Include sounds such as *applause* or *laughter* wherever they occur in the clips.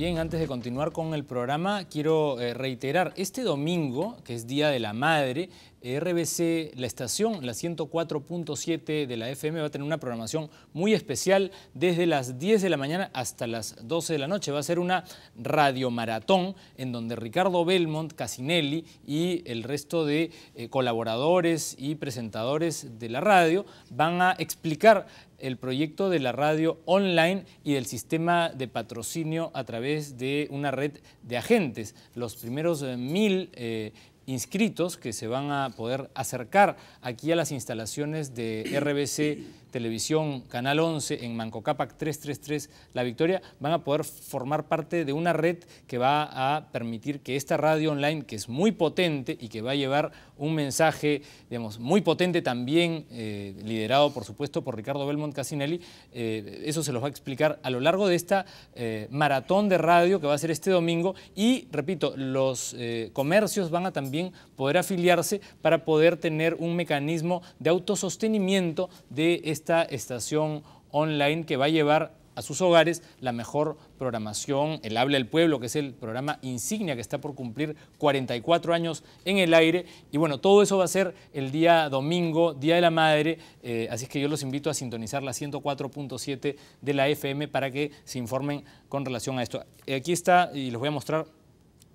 Bien, antes de continuar con el programa, quiero eh, reiterar, este domingo, que es Día de la Madre, RBC, la estación, la 104.7 de la FM, va a tener una programación muy especial desde las 10 de la mañana hasta las 12 de la noche. Va a ser una radiomaratón en donde Ricardo Belmont, Casinelli y el resto de eh, colaboradores y presentadores de la radio van a explicar el proyecto de la radio online y del sistema de patrocinio a través de una red de agentes. Los primeros eh, mil eh, inscritos que se van a poder acercar aquí a las instalaciones de RBC Televisión Canal 11 en Mancocapac 333 La Victoria, van a poder formar parte de una red que va a permitir que esta radio online, que es muy potente y que va a llevar un mensaje, digamos, muy potente también, eh, liderado por supuesto por Ricardo Belmont Casinelli, eh, eso se los va a explicar a lo largo de esta eh, maratón de radio que va a ser este domingo y, repito, los comercios van a también poder afiliarse para poder tener un mecanismo de autosostenimiento de esta estación online que va a llevar a sus hogares la mejor programación, el Habla del Pueblo, que es el programa insignia que está por cumplir 44 años en el aire. Y bueno, todo eso va a ser el día domingo, Día de la Madre, eh, así es que yo los invito a sintonizar la 104.7 de la FM para que se informen con relación a esto. Eh, aquí está, y les voy a mostrar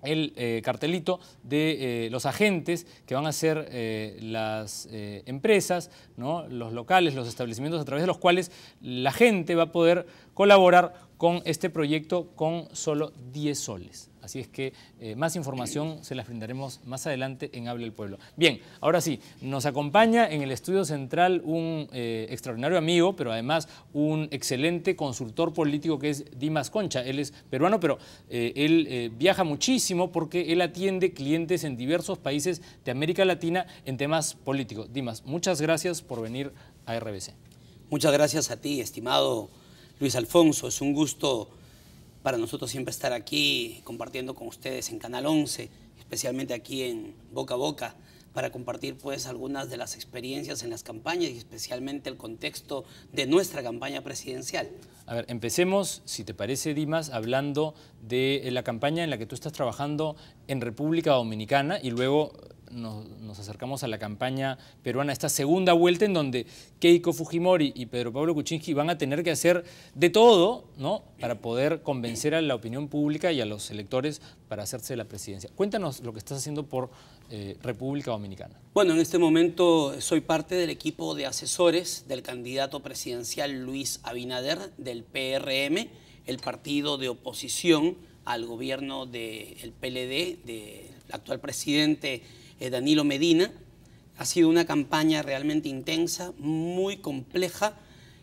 el eh, cartelito de eh, los agentes que van a ser eh, las empresas, los locales, los establecimientos a través de los cuales la gente va a poder colaborar con este proyecto con solo 10 soles. Así es que eh, más información se las brindaremos más adelante en Hable el Pueblo. Bien, ahora sí, nos acompaña en el estudio central un eh, extraordinario amigo, pero además un excelente consultor político que es Dimas Concha. Él es peruano, pero eh, él viaja muchísimo porque él atiende clientes en diversos países de América Latina en temas políticos. Dimas, muchas gracias por venir a RBC. Muchas gracias a ti, estimado Luis Alfonso. Es un gusto para nosotros siempre estar aquí compartiendo con ustedes en Canal 11, especialmente aquí en Boca a Boca, para compartir pues algunas de las experiencias en las campañas y especialmente el contexto de nuestra campaña presidencial. A ver, empecemos, si te parece, Dimas, hablando de eh, la campaña en la que tú estás trabajando en República Dominicana y luego nos, acercamos a la campaña peruana, esta segunda vuelta en donde Keiko Fujimori y Pedro Pablo Kuczynski van a tener que hacer de todo ¿no? para poder convencer a la opinión pública y a los electores para hacerse la presidencia. Cuéntanos lo que estás haciendo por eh, República Dominicana? Bueno, en este momento soy parte del equipo de asesores del candidato presidencial Luis Abinader del PRM, el partido de oposición al gobierno del PLD, del actual presidente eh, Danilo Medina. Ha sido una campaña realmente intensa, muy compleja,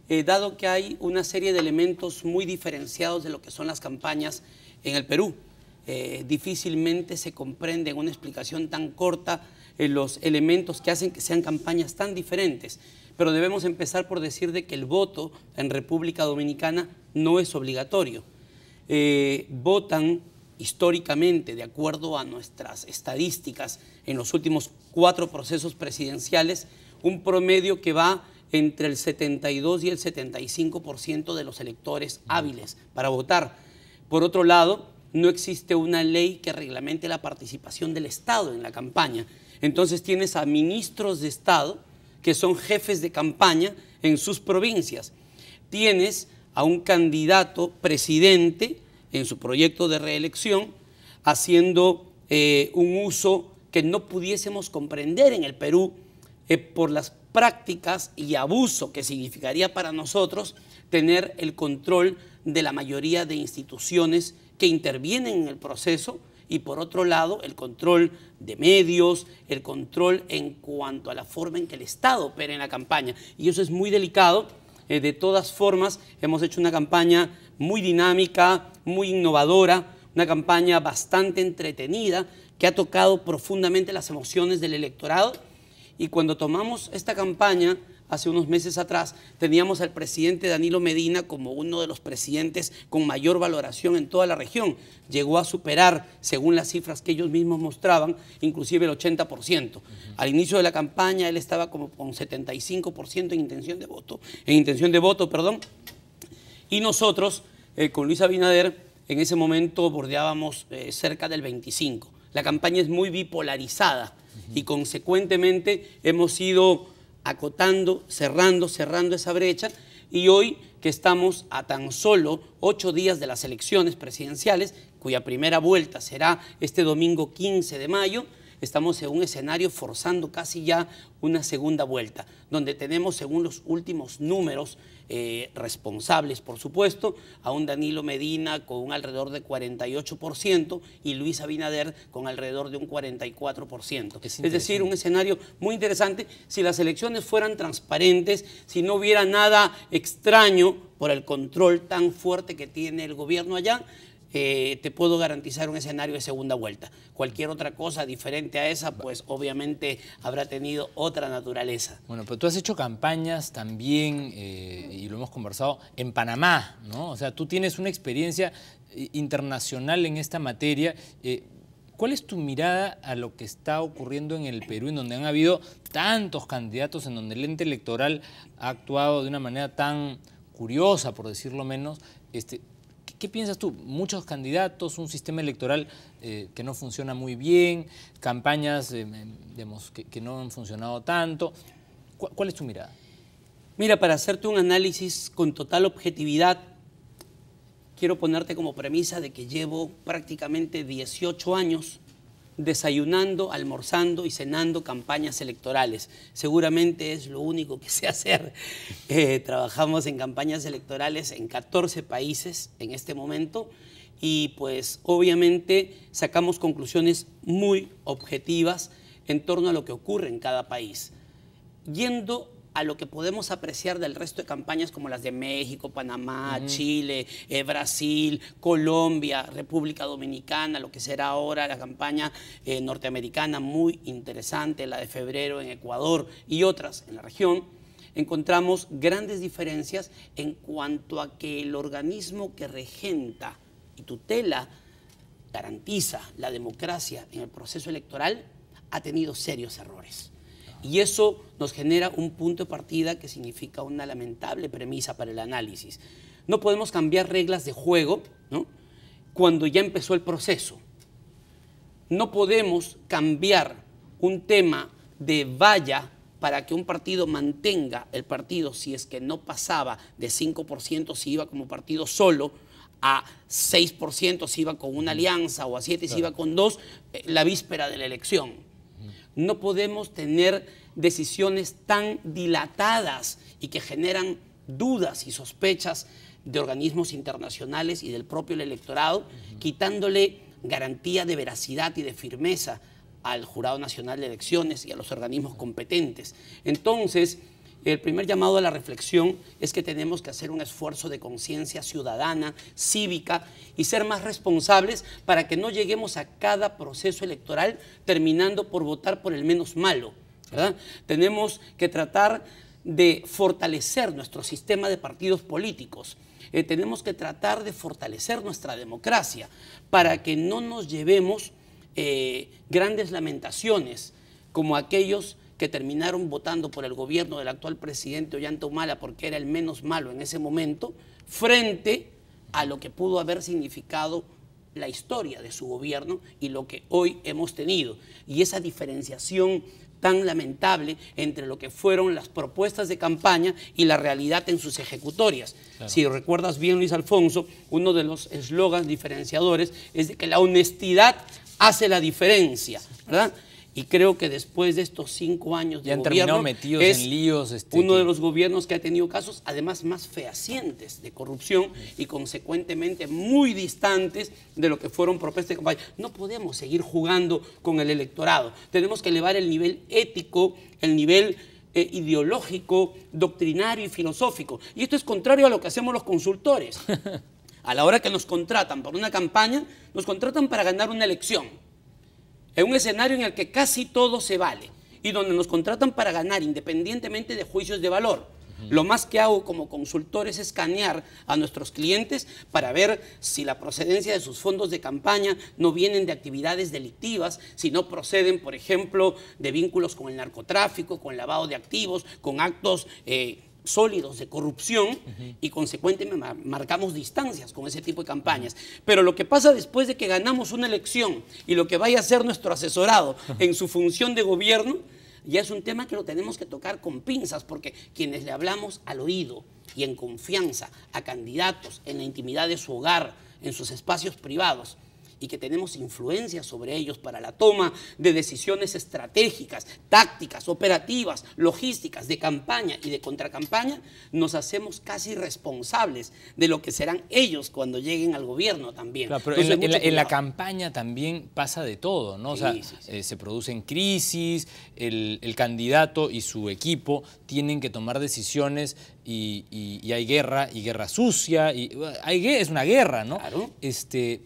eh, dado que hay una serie de elementos muy diferenciados de lo que son las campañas en el Perú. Eh, difícilmente se comprende en una explicación tan corta eh, los elementos que hacen que sean campañas tan diferentes. Pero debemos empezar por decir de que el voto en República Dominicana no es obligatorio. Eh, votan históricamente, de acuerdo a nuestras estadísticas, en los últimos cuatro procesos presidenciales, un promedio que va entre el 72 y el 75% de los electores hábiles para votar. Por otro lado, no existe una ley que reglamente la participación del Estado en la campaña. Entonces tienes a ministros de Estado que son jefes de campaña en sus provincias. Tienes a un candidato presidente en su proyecto de reelección haciendo eh, un uso que no pudiésemos comprender en el Perú eh, por las prácticas y abuso que significaría para nosotros tener el control de la mayoría de instituciones que intervienen en el proceso y por otro lado el control de medios, el control en cuanto a la forma en que el Estado opera en la campaña. Y eso es muy delicado. Eh, de todas formas, hemos hecho una campaña muy dinámica, muy innovadora, una campaña bastante entretenida que ha tocado profundamente las emociones del electorado. Y cuando tomamos esta campaña hace unos meses atrás, teníamos al presidente Danilo Medina como uno de los presidentes con mayor valoración en toda la región. Llegó a superar, según las cifras que ellos mismos mostraban, inclusive el 80%. Al inicio de la campaña él estaba como con 75% en intención de voto, en intención de voto, perdón. Y nosotros eh, con Luis Abinader en ese momento bordeábamos eh, cerca del 25. La campaña es muy bipolarizada y consecuentemente hemos sido acotando, cerrando, cerrando esa brecha y hoy que estamos a tan solo ocho días de las elecciones presidenciales, cuya primera vuelta será este domingo 15 de mayo, estamos en un escenario forzando casi ya una segunda vuelta, donde tenemos, según los últimos números eh, responsables, por supuesto, a un Danilo Medina con un alrededor de 48% y Luis Abinader con alrededor de un 44%. es decir, un escenario muy interesante. Si las elecciones fueran transparentes, si no hubiera nada extraño por el control tan fuerte que tiene el gobierno allá, eh, te puedo garantizar un escenario de segunda vuelta. Cualquier otra cosa diferente a esa, pues obviamente habrá tenido otra naturaleza. Bueno, pero tú has hecho campañas también, eh, y lo hemos conversado, en Panamá, ¿no? O sea, tú tienes una experiencia eh, internacional en esta materia. ¿Cuál es tu mirada a lo que está ocurriendo en el Perú, en donde han habido tantos candidatos, en donde el ente electoral ha actuado de una manera tan curiosa, por decirlo menos? Este, ¿Qué piensas tú? Muchos candidatos, un sistema electoral eh, que no funciona muy bien, campañas eh, em, que, no han funcionado tanto. ¿Cuál es tu mirada? Mira, para hacerte un análisis con total objetividad, quiero ponerte como premisa de que llevo prácticamente 18 años desayunando, almorzando y cenando campañas electorales. Seguramente es lo único que sé hacer. Eh, trabajamos en campañas electorales en 14 países en este momento y pues obviamente sacamos conclusiones muy objetivas en torno a lo que ocurre en cada país. Yendo a lo que podemos apreciar del resto de campañas como las de México, Panamá, Chile, eh, Brasil, Colombia, República Dominicana, lo que será ahora la campaña eh, norteamericana muy interesante, la de febrero en Ecuador y otras en la región, encontramos grandes diferencias en cuanto a que el organismo que regenta y tutela garantiza la democracia en el proceso electoral ha tenido serios errores. Y eso nos genera un punto de partida que significa una lamentable premisa para el análisis. No podemos cambiar reglas de juego cuando ya empezó el proceso. No podemos cambiar un tema de valla para que un partido mantenga el partido si es que no pasaba de 5% si iba como partido solo a 6% si iba con una alianza o a 7 si iba con dos eh, la víspera de la elección. No podemos tener decisiones tan dilatadas y que generan dudas y sospechas de organismos internacionales y del propio electorado, quitándole garantía de veracidad y de firmeza al Jurado Nacional de Elecciones y a los organismos competentes. Entonces, el primer llamado a la reflexión es que tenemos que hacer un esfuerzo de conciencia ciudadana, cívica y ser más responsables para que no lleguemos a cada proceso electoral terminando por votar por el menos malo. Tenemos que tratar de fortalecer nuestro sistema de partidos políticos. Eh, tenemos que tratar de fortalecer nuestra democracia para que no nos llevemos eh, grandes lamentaciones como aquellos que terminaron votando por el gobierno del actual presidente Ollanta Humala porque era el menos malo en ese momento, frente a lo que pudo haber significado la historia de su gobierno y lo que hoy hemos tenido. Y esa diferenciación tan lamentable entre lo que fueron las propuestas de campaña y la realidad en sus ejecutorias. Si recuerdas bien, Luis Alfonso, uno de los eslogans diferenciadores es de que la honestidad hace la diferencia, ¿verdad? Y creo que después de estos cinco años de ya han terminado metidos en líos. Este, uno de los gobiernos que ha tenido casos, además más fehacientes de corrupción y consecuentemente muy distantes de lo que fueron propuestas de campaña. No podemos seguir jugando con el electorado. Tenemos que elevar el nivel ético, el nivel eh, ideológico, doctrinario y filosófico. Y esto es contrario a lo que hacemos los consultores. *laughs* A la hora que nos contratan por una campaña, nos contratan para ganar una elección en un escenario en el que casi todo se vale y donde nos contratan para ganar independientemente de juicios de valor. Lo más que hago como consultor es escanear a nuestros clientes para ver si la procedencia de sus fondos de campaña no vienen de actividades delictivas, si no proceden, por ejemplo, de vínculos con el narcotráfico, con lavado de activos, con actos eh, sólidos de corrupción y consecuentemente marcamos distancias con ese tipo de campañas. Pero lo que pasa después de que ganamos una elección y lo que vaya a ser nuestro asesorado en su función de gobierno, ya es un tema que lo tenemos que tocar con pinzas, porque quienes le hablamos al oído y en confianza a candidatos, en la intimidad de su hogar, en sus espacios privados, y que tenemos influencia sobre ellos para la toma de decisiones estratégicas, tácticas, operativas, logísticas, de campaña y de contracampaña, nos hacemos casi responsables de lo que serán ellos cuando lleguen al gobierno también. en, la, campaña también pasa de todo, ¿no? O sea, eh, se producen crisis, el, candidato y su equipo tienen que tomar decisiones y, hay guerra y guerra sucia y es una guerra no claro. este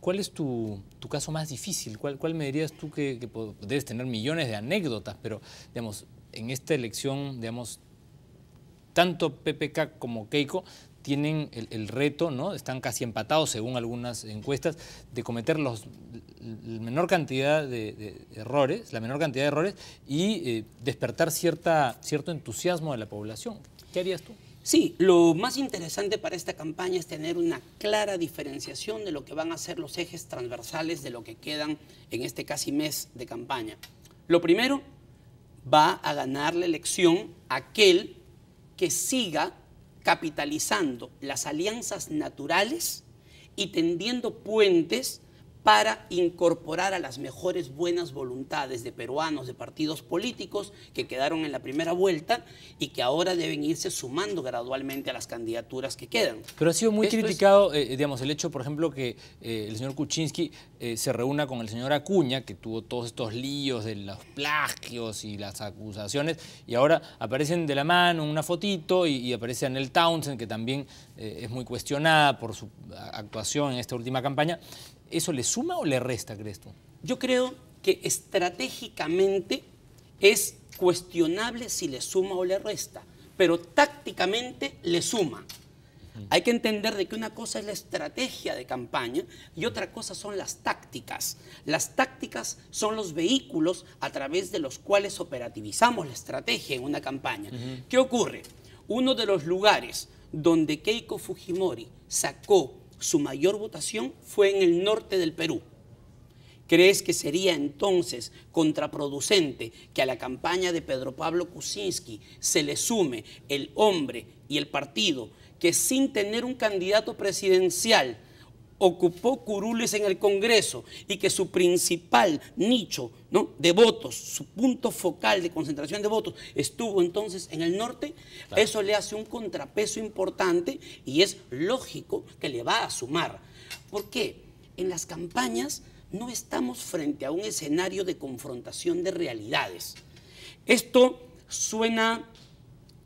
¿Cuál es tu, caso más difícil? ¿Cuál, ¿Cuál, me dirías tú que, debes tener millones de anécdotas, pero digamos, en esta elección, digamos, tanto PPK como Keiko tienen el, reto, ¿no? están casi empatados según algunas encuestas, de cometer la menor cantidad de, errores, la menor cantidad de errores y eh, despertar cierta, cierto entusiasmo de la población. ¿Qué harías tú? Sí, lo más interesante para esta campaña es tener una clara diferenciación de lo que van a ser los ejes transversales de lo que quedan en este casi mes de campaña. Lo primero, va a ganar la elección aquel que siga capitalizando las alianzas naturales y tendiendo puentes para incorporar a las mejores buenas voluntades de peruanos, de partidos políticos que quedaron en la primera vuelta y que ahora deben irse sumando gradualmente a las candidaturas que quedan. Pero ha sido muy criticado, eh, eh, digamos, el hecho, por ejemplo, que eh, el señor Kuczynski se reúna con el señor Acuña, que tuvo todos estos líos de los plagios y las acusaciones, y ahora aparecen de la mano una fotito y, y aparece Anel Townsend, que también es muy cuestionada por su actuación en esta última campaña. ¿Eso le suma o le resta, crees Yo creo que estratégicamente es cuestionable si le suma o le resta, pero tácticamente le suma. Hay que entender de que una cosa es la estrategia de campaña y otra cosa son las tácticas. Las tácticas son los vehículos a través de los cuales operativizamos la estrategia en una campaña. ¿Qué ocurre? Uno de los lugares donde Keiko Fujimori sacó su mayor votación fue en el norte del Perú. ¿Crees que sería entonces contraproducente que a la campaña de Pedro Pablo Kuczynski se le sume el hombre y el partido que sin tener un candidato presidencial ocupó curules en el Congreso y que su principal nicho de votos, su punto focal de concentración de votos, estuvo entonces en el norte, eso le hace un contrapeso importante y es lógico que le va a sumar. ¿Por qué? En las campañas no estamos frente a un escenario de confrontación de realidades. Esto suena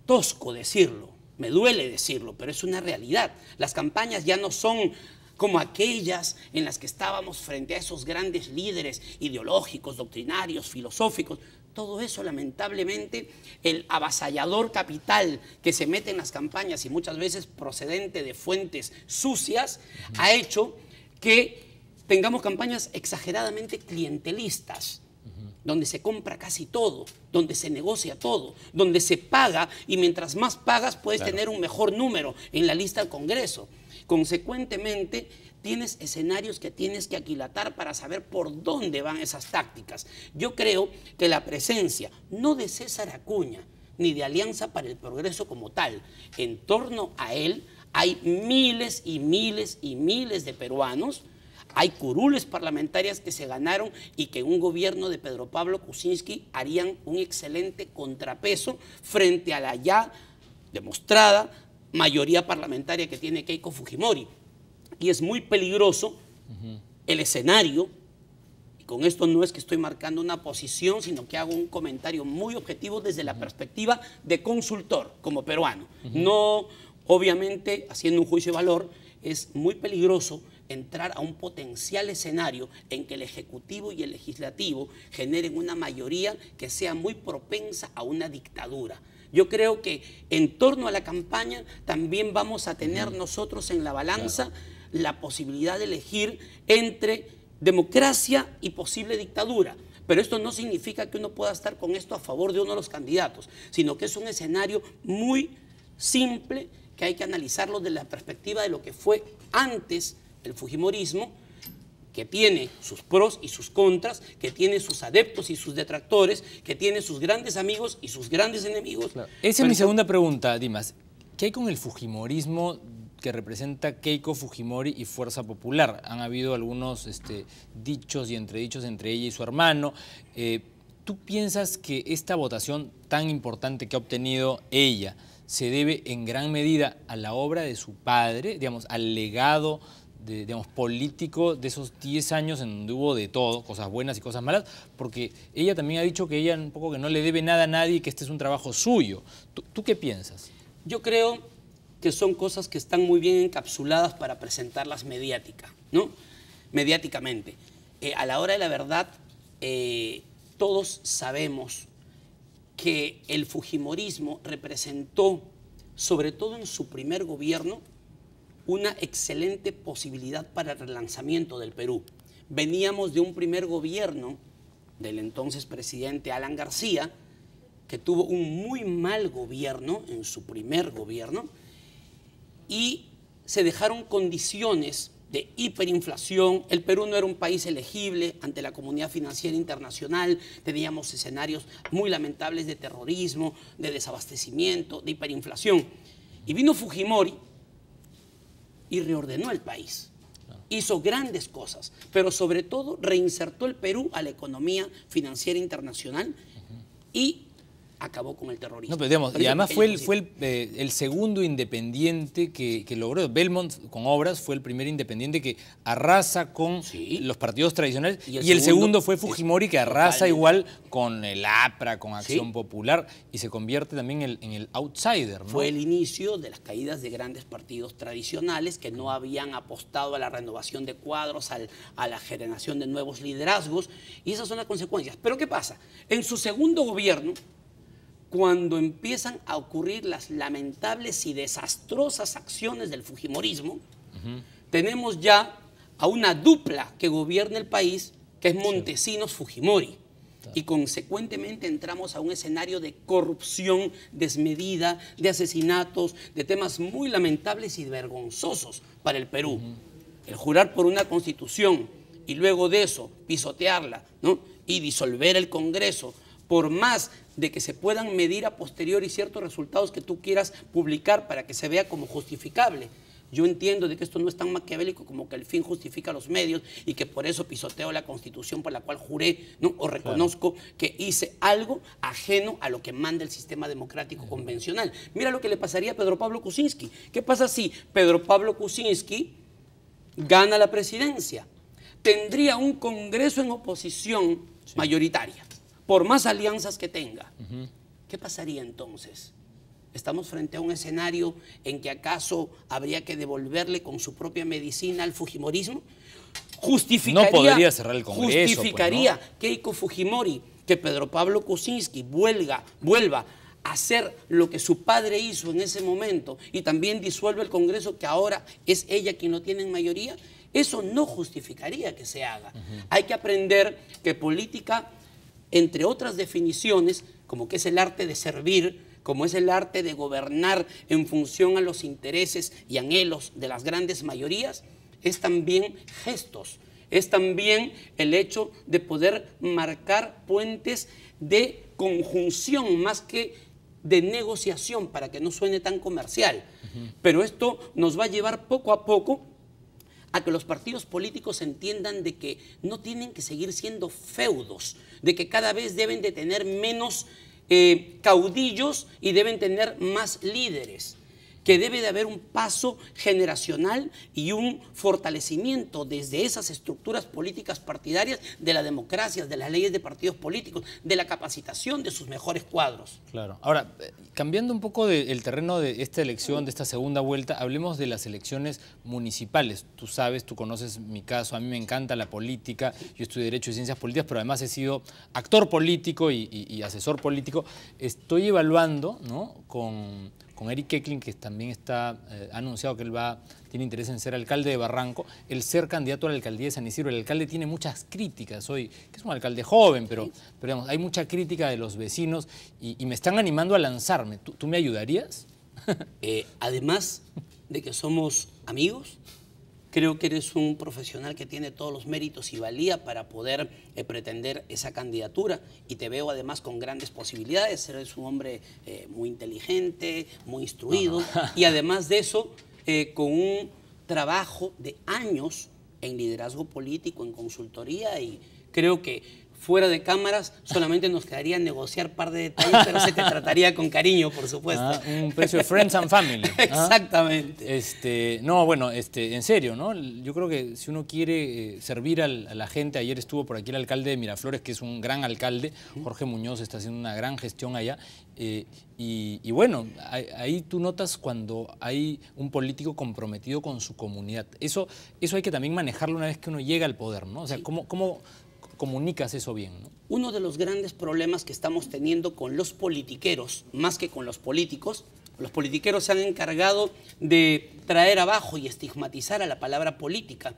tosco decirlo, me duele decirlo, pero es una realidad. Las campañas ya no son como aquellas en las que estábamos frente a esos grandes líderes ideológicos, doctrinarios, filosóficos. Todo eso, lamentablemente, el avasallador capital que se mete en las campañas y muchas veces procedente de fuentes sucias, ha hecho que tengamos campañas exageradamente clientelistas, donde se compra casi todo, donde se negocia todo, donde se paga y mientras más pagas puedes tener un mejor número en la lista del Congreso. Consecuentemente, tienes escenarios que tienes que aquilatar para saber por dónde van esas tácticas. Yo creo que la presencia, no de César Acuña, ni de Alianza para el Progreso como tal, en torno a él hay miles y miles y miles de peruanos hay curules parlamentarias que se ganaron y que un gobierno de Pedro Pablo Kuczynski harían un excelente contrapeso frente a la ya demostrada mayoría parlamentaria que tiene Keiko Fujimori. Y es muy peligroso el escenario, y con esto no es que estoy marcando una posición, sino que hago un comentario muy objetivo desde la perspectiva de consultor como peruano. No, obviamente, haciendo un juicio de valor, es muy peligroso entrar a un potencial escenario en que el Ejecutivo y el Legislativo generen una mayoría que sea muy propensa a una dictadura. Yo creo que en torno a la campaña también vamos a tener nosotros en la balanza la posibilidad de elegir entre democracia y posible dictadura. Pero esto no significa que uno pueda estar con esto a favor de uno de los candidatos, sino que es un escenario muy simple que hay que analizarlo desde la perspectiva de lo que fue antes el Fujimorismo que tiene sus pros y sus contras, que tiene sus adeptos y sus detractores, que tiene sus grandes amigos y sus grandes enemigos. Esa es mi segunda pregunta, Dimas. ¿Qué hay con el fujimorismo que representa Keiko Fujimori y Fuerza Popular? Han habido algunos este, dichos y entredichos entre ella y su hermano. Eh, ¿Tú piensas que esta votación tan importante que ha obtenido ella se debe en gran medida a la obra de su padre, digamos, al legado digamos, político de esos 10 años en donde hubo de todo, cosas buenas y cosas malas, porque ella también ha dicho que ella un poco que no le debe nada a nadie y que este es un trabajo suyo. ¿Tú, qué piensas? Yo creo que son cosas que están muy bien encapsuladas para presentarlas mediática, ¿no? mediáticamente. Eh, a la hora de la verdad, eh, todos sabemos que el Fujimorismo representó, sobre todo en su primer gobierno, una excelente posibilidad para el relanzamiento del Perú. Veníamos de un primer gobierno del entonces presidente Alan García, que tuvo un muy mal gobierno en su primer gobierno, y se dejaron condiciones de hiperinflación, el Perú no era un país elegible ante la comunidad financiera internacional, teníamos escenarios muy lamentables de terrorismo, de desabastecimiento, de hiperinflación. Y vino Fujimori, y reordenó el país. Hizo grandes cosas, pero sobre todo reinsertó el Perú a la economía financiera internacional y acabó con el terrorismo. No, y además fue, eh, el, segundo independiente que, logró. Belmont, con obras, fue el primer independiente que arrasa con los partidos tradicionales. Y el, segundo, fue Fujimori, que arrasa igual con el APRA, con Acción Popular, y se convierte también en, el outsider. Fue el inicio de las caídas de grandes partidos tradicionales que no habían apostado a la renovación de cuadros, a la generación de nuevos liderazgos, y esas son las consecuencias. Pero ¿qué pasa? En su segundo gobierno, cuando empiezan a ocurrir las lamentables y desastrosas acciones del Fujimorismo, tenemos ya a una dupla que gobierna el país, que es Montesinos Fujimori. Y consecuentemente entramos a un escenario de corrupción desmedida, de asesinatos, de temas muy lamentables y vergonzosos para el Perú. El jurar por una constitución y luego de eso pisotearla ¿no? y disolver el Congreso por más de que se puedan medir a posteriori ciertos resultados que tú quieras publicar para que se vea como justificable. Yo entiendo de que esto no es tan maquiavélico como que el fin justifica los medios y que por eso pisoteo la constitución por la cual juré ¿no? o reconozco que hice algo ajeno a lo que manda el sistema democrático convencional. Mira lo que le pasaría a Pedro Pablo Kuczynski. ¿Qué pasa si Pedro Pablo Kuczynski gana la presidencia? Tendría un Congreso en oposición mayoritaria por más alianzas que tenga. ¿Qué pasaría entonces? ¿Estamos frente a un escenario en que acaso habría que devolverle con su propia medicina al Fujimorismo? Justificaría, no podría cerrar el Congreso. Pues, justificaría Keiko Fujimori que Pedro Pablo Kuczynski vuelva, vuelva a hacer lo que su padre hizo en ese momento y también disuelve el Congreso que ahora es ella quien no tiene en mayoría. Eso no justificaría que se haga. Hay que aprender que política entre otras definiciones, como que es el arte de servir, como es el arte de gobernar en función a los intereses y anhelos de las grandes mayorías, es también gestos, es también el hecho de poder marcar puentes de conjunción más que de negociación para que no suene tan comercial. Pero esto nos va a llevar poco a poco a que los partidos políticos entiendan de que no tienen que seguir siendo feudos, de que cada vez deben de tener menos eh, caudillos y deben tener más líderes que debe de haber un paso generacional y un fortalecimiento desde esas estructuras políticas partidarias de la democracia, de las leyes de partidos políticos, de la capacitación de sus mejores cuadros. Claro. Ahora, eh, cambiando un poco del terreno de esta elección, de esta segunda vuelta, hablemos de las elecciones municipales. Tú sabes, tú conoces mi caso, a mí me encanta la política, yo estudié Derecho y Ciencias Políticas, pero además he sido actor político y, y asesor político. Estoy evaluando, ¿no? Con con Eric Kecklin, que también está eh, anunciado que él va, tiene interés en ser alcalde de Barranco, el ser candidato a la alcaldía de San Isidro. El alcalde tiene muchas críticas hoy, que es un alcalde joven, pero, hay mucha crítica de los vecinos y, me están animando a lanzarme. ¿Tú, me ayudarías? Eh, además de que somos amigos, Creo que eres un profesional que tiene todos los méritos y valía para poder eh, pretender esa candidatura y te veo además con grandes posibilidades. Eres un hombre eh, muy inteligente, muy instruido y además de eso, eh, con un trabajo de años en liderazgo político, en consultoría y creo que fuera de cámaras, solamente nos quedaría negociar par de detalles, pero se te *laughs* trataría con cariño, por supuesto. Ah, un precio de Friends and Family. *laughs* Exactamente. Este, no, bueno, este, en serio, ¿no? Yo creo que si uno quiere eh, servir a la gente, ayer estuvo por aquí el alcalde de Miraflores, que es un gran alcalde, Jorge Muñoz está haciendo una gran gestión allá, eh, y, bueno, ahí, tú notas cuando hay un político comprometido con su comunidad. Eso, eso hay que también manejarlo una vez que uno llega al poder, ¿no? O sea, ¿cómo, cómo comunicas eso bien. Uno de los grandes problemas que estamos teniendo con los politiqueros, más que con los políticos, los politiqueros se han encargado de traer abajo y estigmatizar a la palabra política.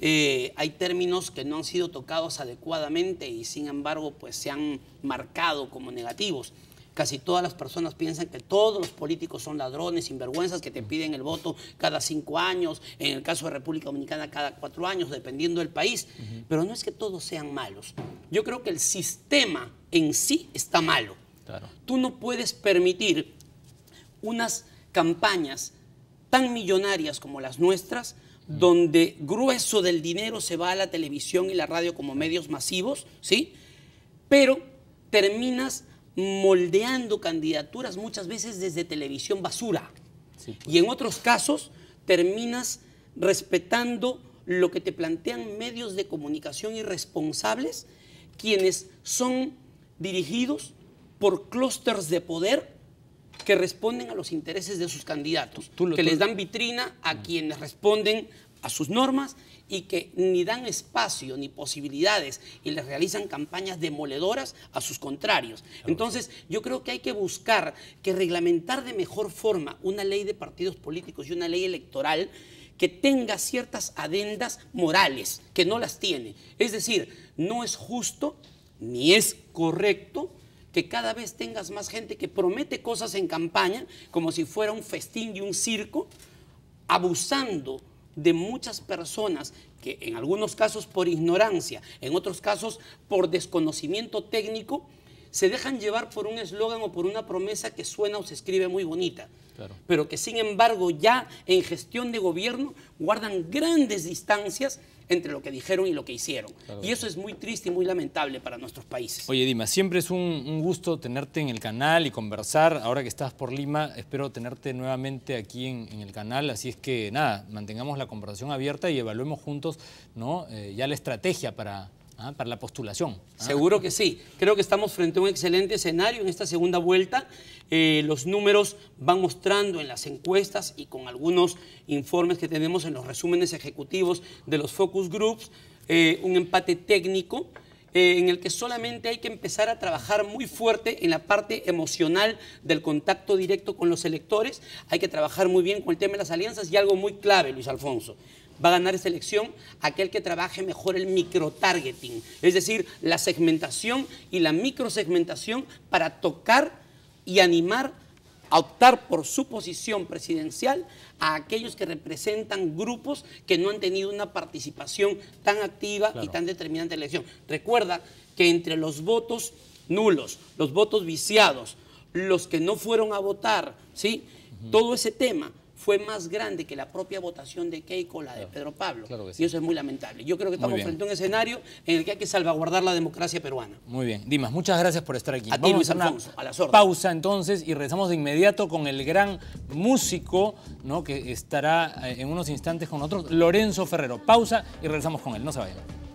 Eh, hay términos que no han sido tocados adecuadamente y sin embargo pues se han marcado como negativos. Casi todas las personas piensan que todos los políticos son ladrones, sinvergüenzas, que te piden el voto cada cinco años, en el caso de República Dominicana cada cuatro años, dependiendo del país. Pero no es que todos sean malos. Yo creo que el sistema en sí está malo. Tú no puedes permitir unas campañas tan millonarias como las nuestras, donde grueso del dinero se va a la televisión y la radio como medios masivos, ¿sí? Pero terminas moldeando candidaturas muchas veces desde televisión basura. Pues. Y en otros casos terminas respetando lo que te plantean medios de comunicación irresponsables, quienes son dirigidos por clústeres de poder que responden a los intereses de sus candidatos, que les dan vitrina a quienes responden a sus normas y que ni dan espacio ni posibilidades y les realizan campañas demoledoras a sus contrarios. Entonces, yo creo que hay que buscar que reglamentar de mejor forma una ley de partidos políticos y una ley electoral que tenga ciertas adendas morales, que no las tiene. Es decir, no es justo ni es correcto que cada vez tengas más gente que promete cosas en campaña como si fuera un festín y un circo, abusando de muchas personas que en algunos casos por ignorancia, en otros casos por desconocimiento técnico, se dejan llevar por un eslogan o por una promesa que suena o se escribe muy bonita, pero que sin embargo ya en gestión de gobierno guardan grandes distancias entre lo que dijeron y lo que hicieron. Y eso es muy triste y muy lamentable para nuestros países. Oye, Dima, siempre es un, gusto tenerte en el canal y conversar. Ahora que estás por Lima, espero tenerte nuevamente aquí en, el canal. Así es que nada, mantengamos la conversación abierta y evaluemos juntos ¿no? Eh, ya la estrategia para, ¿ah? para la postulación. ¿ah? Seguro que sí. Creo que estamos frente a un excelente escenario en esta segunda vuelta. Eh, los números van mostrando en las encuestas y con algunos informes que tenemos en los resúmenes ejecutivos de los focus groups, eh, un empate técnico eh, en el que solamente hay que empezar a trabajar muy fuerte en la parte emocional del contacto directo con los electores, hay que trabajar muy bien con el tema de las alianzas y algo muy clave, Luis Alfonso va a ganar esa elección aquel que trabaje mejor el micro-targeting, es decir, la segmentación y la microsegmentación para tocar y animar a optar por su posición presidencial a aquellos que representan grupos que no han tenido una participación tan activa y tan determinante en la elección. Recuerda que entre los votos nulos, los votos viciados, los que no fueron a votar, ¿sí? todo ese tema fue más grande que la propia votación de Keiko, la de Pedro Pablo. Y eso es muy lamentable. Yo creo que estamos frente a un escenario en el que hay que salvaguardar la democracia peruana. Muy bien. Dimas, muchas gracias por estar aquí. A ti, a, la Pausa entonces y regresamos de inmediato con el gran músico ¿no? que estará eh, en unos instantes con nosotros, Lorenzo Ferrero. Pausa y regresamos con él. No se vayan.